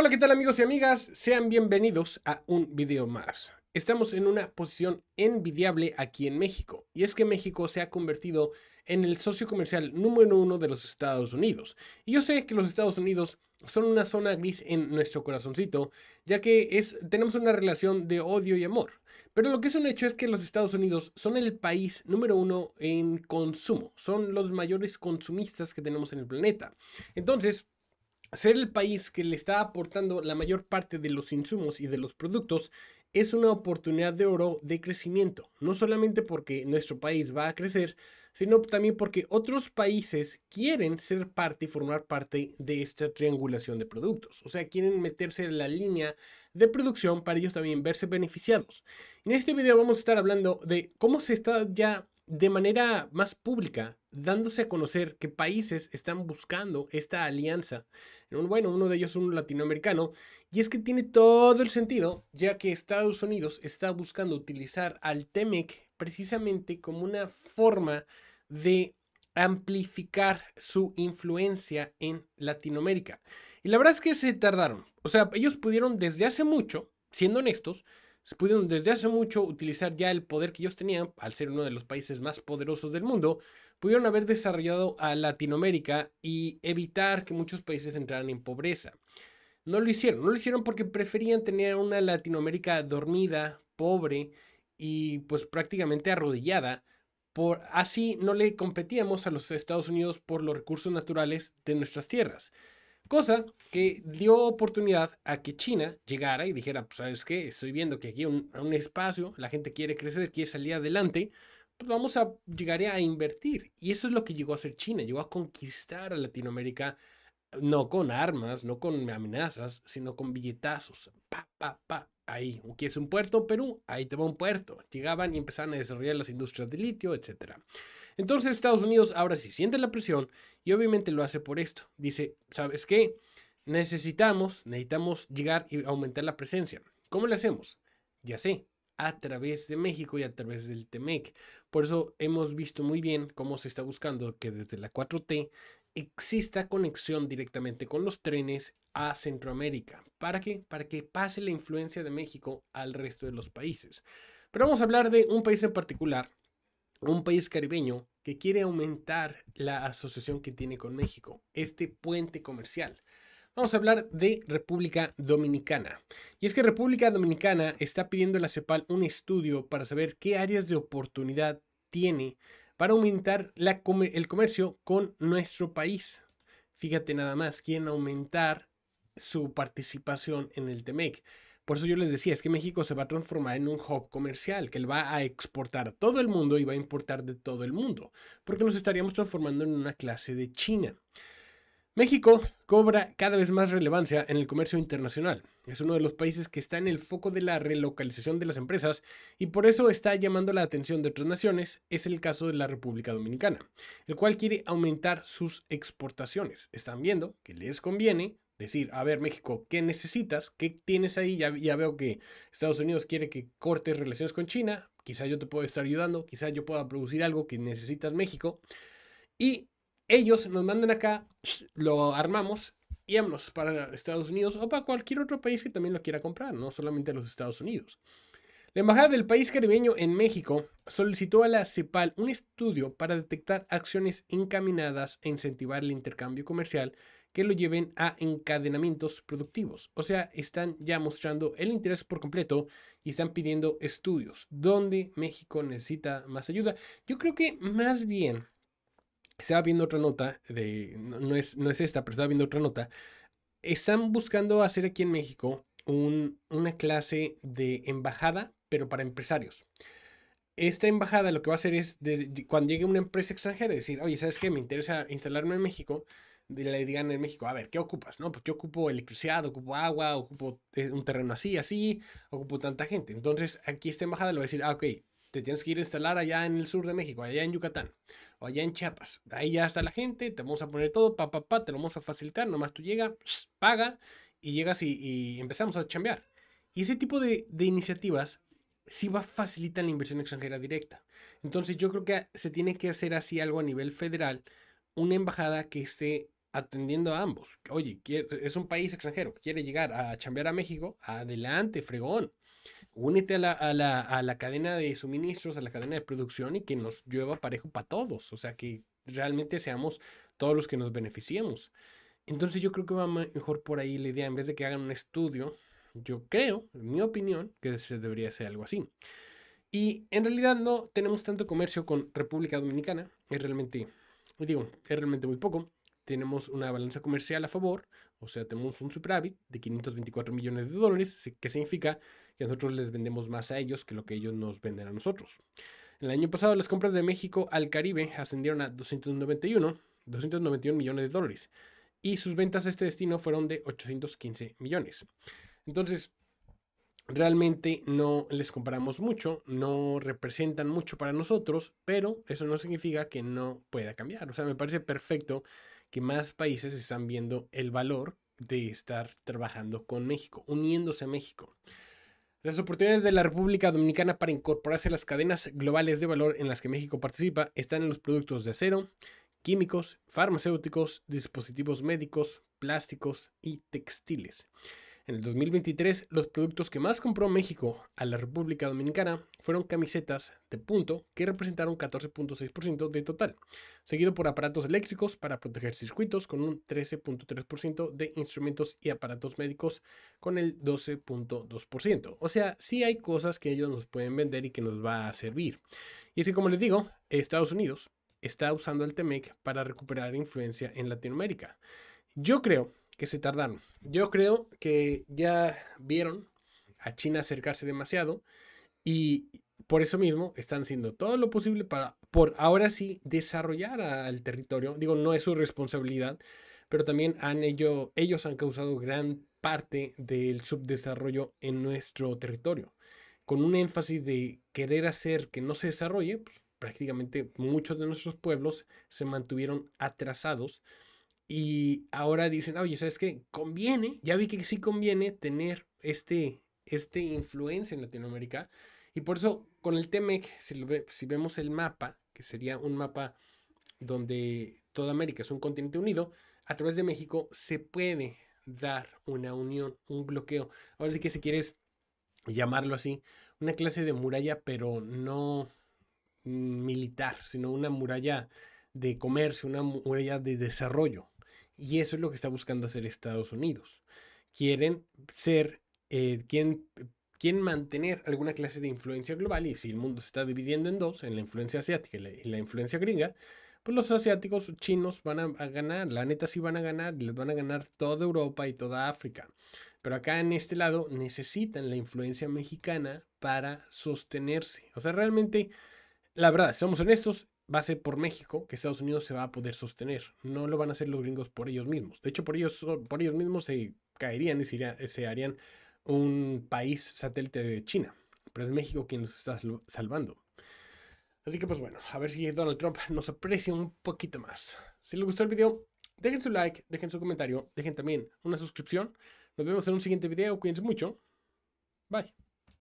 Hola, ¿qué tal amigos y amigas? Sean bienvenidos a un video más. Estamos en una posición envidiable aquí en México, y es que México se ha convertido en el socio comercial número uno de los Estados Unidos. Y yo sé que los Estados Unidos son una zona gris en nuestro corazoncito, ya que es, tenemos una relación de odio y amor. Pero lo que es un hecho es que los Estados Unidos son el país número uno en consumo, son los mayores consumistas que tenemos en el planeta. Entonces, ser el país que le está aportando la mayor parte de los insumos y de los productos es una oportunidad de oro de crecimiento, no solamente porque nuestro país va a crecer, sino también porque otros países quieren ser parte y formar parte de esta triangulación de productos. O sea, quieren meterse en la línea de producción para ellos también verse beneficiados. En este video vamos a estar hablando de cómo se está ya de manera más pública, dándose a conocer que países están buscando esta alianza. Bueno, uno de ellos es un latinoamericano, y es que tiene todo el sentido, ya que Estados Unidos está buscando utilizar al TEMEC precisamente como una forma de amplificar su influencia en Latinoamérica. Y la verdad es que se tardaron. O sea, ellos pudieron desde hace mucho, siendo honestos, pudieron desde hace mucho utilizar ya el poder que ellos tenían, al ser uno de los países más poderosos del mundo, pudieron haber desarrollado a Latinoamérica y evitar que muchos países entraran en pobreza. No lo hicieron, no lo hicieron porque preferían tener una Latinoamérica dormida, pobre y pues prácticamente arrodillada. Por, así no le competíamos a los Estados Unidos por los recursos naturales de nuestras tierras. Cosa que dio oportunidad a que China llegara y dijera, pues, sabes qué, estoy viendo que aquí hay un, espacio, la gente quiere crecer, quiere salir adelante, pues vamos a llegar a invertir. Y eso es lo que llegó a hacer China, llegó a conquistar a Latinoamérica, no con armas, no con amenazas, sino con billetazos. Pa, pa, pa. Ahí, es un puerto, Perú, ahí te va un puerto. Llegaban y empezaron a desarrollar las industrias de litio, etcétera. Entonces Estados Unidos ahora sí siente la presión y obviamente lo hace por esto. Dice, ¿sabes qué? Necesitamos, necesitamos llegar y aumentar la presencia. ¿Cómo lo hacemos? Ya sé, a través de México y a través del TEMEC. Por eso hemos visto muy bien cómo se está buscando que desde la 4T exista conexión directamente con los trenes a Centroamérica. ¿Para qué? Para que pase la influencia de México al resto de los países. Pero vamos a hablar de un país en particular un país caribeño que quiere aumentar la asociación que tiene con México, este puente comercial. Vamos a hablar de República Dominicana. Y es que República Dominicana está pidiendo a la CEPAL un estudio para saber qué áreas de oportunidad tiene para aumentar la, el comercio con nuestro país. Fíjate nada más, quieren aumentar su participación en el TEMEC. Por eso yo les decía, es que México se va a transformar en un hub comercial, que él va a exportar todo el mundo y va a importar de todo el mundo, porque nos estaríamos transformando en una clase de China. México cobra cada vez más relevancia en el comercio internacional. Es uno de los países que está en el foco de la relocalización de las empresas y por eso está llamando la atención de otras naciones. Es el caso de la República Dominicana, el cual quiere aumentar sus exportaciones. Están viendo que les conviene decir, a ver, México, ¿qué necesitas? ¿Qué tienes ahí? Ya, veo que Estados Unidos quiere que cortes relaciones con China, quizá yo te puedo estar ayudando, Quizás yo pueda producir algo que necesitas México. Y ellos nos mandan acá, lo armamos y vámonos para Estados Unidos o para cualquier otro país que también lo quiera comprar, no solamente a los Estados Unidos. La Embajada del país caribeño en México solicitó a la CEPAL un estudio para detectar acciones encaminadas a incentivar el intercambio comercial que lo lleven a encadenamientos productivos. O sea, están ya mostrando el interés por completo y están pidiendo estudios donde México necesita más ayuda. Yo creo que más bien, estaba viendo otra nota, de, no, es, esta, pero estaba viendo otra nota, están buscando hacer aquí en México una clase de embajada, pero para empresarios esta embajada lo que va a hacer es, cuando llegue una empresa extranjera, decir, oye, ¿sabes qué? Me interesa instalarme en México le digan en México, a ver, ¿qué ocupas? No, pues yo ocupo electricidad, ocupo agua, ocupo eh, un terreno así, así, ocupo tanta gente. Entonces, aquí esta embajada le va a decir, ah, ok, te tienes que ir a instalar allá en el sur de México, allá en Yucatán, o allá en Chiapas. Ahí ya está la gente, te vamos a poner todo, pa, pa, pa, te lo vamos a facilitar, nomás tú llegas, paga, y llegas y, empezamos a chambear. Y ese tipo de, de iniciativas sí va a facilitar la inversión extranjera directa. Entonces yo creo que se tiene que hacer así algo a nivel federal, una embajada que esté atendiendo a ambos. Oye, es un país extranjero que quiere llegar a chambear a México, adelante, fregón. Únete a la, a, la, a la, cadena de suministros, a la cadena de producción y que nos llueva parejo para todos. O sea, que realmente seamos todos los que nos beneficiemos. Entonces yo creo que va mejor por ahí la idea, en vez de que hagan un estudio, yo creo, en mi opinión, que se debería hacer algo así. Y en realidad no tenemos tanto comercio con República Dominicana, es realmente, digo, es realmente muy poco tenemos una balanza comercial a favor, o sea, tenemos un superávit de 524 millones de dólares, que significa que nosotros les vendemos más a ellos que lo que ellos nos venden a nosotros. El año pasado las compras de México al Caribe ascendieron a 291, 291 millones de dólares y sus ventas a este destino fueron de 815 millones. Entonces, realmente no les comparamos mucho, no representan mucho para nosotros, pero eso no significa que no pueda cambiar. O sea, me parece perfecto que más países están viendo el valor de estar trabajando con México, uniéndose a México. Las oportunidades de la República Dominicana para incorporarse a las cadenas globales de valor en las que México participa están en los productos de acero, químicos, farmacéuticos, dispositivos médicos, plásticos y textiles. En el 2023, los productos que más compró México a la República Dominicana fueron camisetas de punto que representaron 14.6% de total, seguido por aparatos eléctricos para proteger circuitos con un 13.3% de instrumentos y aparatos médicos con el 12.2%. O sea, sí hay cosas que ellos nos pueden vender y que nos va a servir. Y es como les digo, Estados Unidos está usando el TEMEC para recuperar influencia en Latinoamérica. Yo creo que se tardaron. Yo creo que ya vieron a China acercarse demasiado y por eso mismo están haciendo todo lo posible para, por ahora sí, desarrollar al territorio. Digo, no es su responsabilidad, pero también han ello, ellos han causado gran parte del subdesarrollo en nuestro territorio, con un énfasis de querer hacer que no se desarrolle. Pues, prácticamente muchos de nuestros pueblos se mantuvieron atrasados y ahora dicen, oye, ¿sabes qué? Conviene, ya vi que sí conviene tener este, este influencia en Latinoamérica. Y por eso con el TEMEC, si, si vemos el mapa, que sería un mapa donde toda América es un continente unido, a través de México se puede dar una unión, un bloqueo. Ahora sí que si quieres llamarlo así, una clase de muralla, pero no militar, sino una muralla de comercio, una muralla de desarrollo. Y eso es lo que está buscando hacer Estados Unidos. Quieren ser, eh, quien quieren, mantener alguna clase de influencia global y si el mundo se está dividiendo en dos, en la influencia asiática y la, influencia gringa, pues los asiáticos chinos van a, ganar, la neta sí van a ganar, les van a ganar toda Europa y toda África. Pero acá en este lado necesitan la influencia mexicana para sostenerse. O sea, realmente, la verdad, somos honestos, va a ser por México que Estados Unidos se va a poder sostener. No lo van a hacer los gringos por ellos mismos. De hecho, por ellos, por ellos mismos se caerían y se, harían un país satélite de China. Pero es México quien nos está salvando. Así que pues bueno, a ver si Donald Trump nos aprecia un poquito más. Si les gustó el video, dejen su like, dejen su comentario, dejen también una suscripción. Nos vemos en un siguiente video. Cuídense mucho. Bye.